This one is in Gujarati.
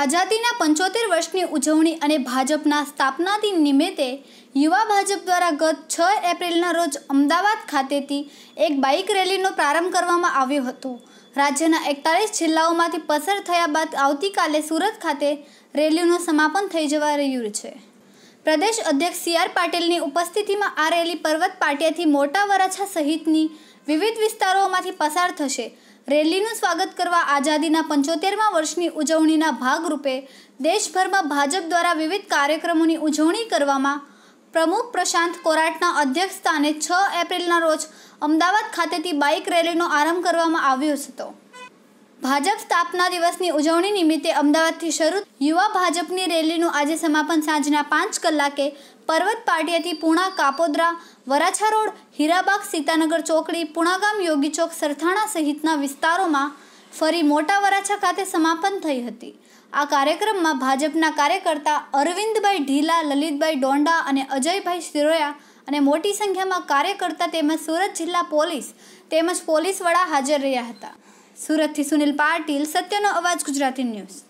આઝાદીના પંચોતેર વર્ષની ઉજવણી અને ભાજપના સ્થાપના દિન નિમિત્તે યુવા ભાજપ દ્વારા ગત છ એપ્રિલના રોજ અમદાવાદ ખાતેથી એક બાઇક રેલીનો પ્રારંભ કરવામાં આવ્યો હતો રાજ્યના એકતાલીસ જિલ્લાઓમાંથી પસાર થયા બાદ આવતીકાલે સુરત ખાતે રેલીનું સમાપન થઈ જવા રહ્યું છે પ્રદેશ અધ્યક્ષ સી આર પાટીલની ઉપસ્થિતિમાં આ રેલી પર્વત પાટિયાથી મોટા વરાછા સહિતની વિવિધ વિસ્તારોમાંથી પસાર થશે રેલીનું સ્વાગત કરવા આઝાદીના પંચોતેરમા વર્ષની ઉજવણીના ભાગરૂપે દેશભરમાં ભાજપ દ્વારા વિવિધ કાર્યક્રમોની ઉજવણી કરવામાં પ્રમુખ પ્રશાંત કોરાટના અધ્યક્ષ સ્થાને છ એપ્રિલના રોજ અમદાવાદ ખાતેથી બાઇક રેલીનો આરંભ કરવામાં આવ્યો હતો ભાજપ સ્થાપના દિવસની ઉજવણી નિમિત્તે અમદાવાદથી શરૂ યુવા ભાજપની રેલીનું આજે સમાપન સાંજના પાંચ કલાકે પર્વત પાટિયાથી પૂણા કાપોદરા વરાછા રોડ હીરાબાગ સીતાનગર ચોકડી પૂણાગામ યોગી ચોક સરથાણા સહિતના વિસ્તારોમાં ફરી મોટા વરાછા ખાતે સમાપન થઈ હતી આ કાર્યક્રમમાં ભાજપના કાર્યકર્તા અરવિંદભાઈ ઢીલા લલિતભાઈ ડોંડા અને અજયભાઈ શિરોયા અને મોટી સંખ્યામાં કાર્યકર્તા તેમજ સુરત જિલ્લા પોલીસ તેમજ પોલીસ વડા હાજર રહ્યા હતા સુરતથી સુનિલ પાટીલ સત્યનો અવાજ ગુજરાતી ન્યૂઝ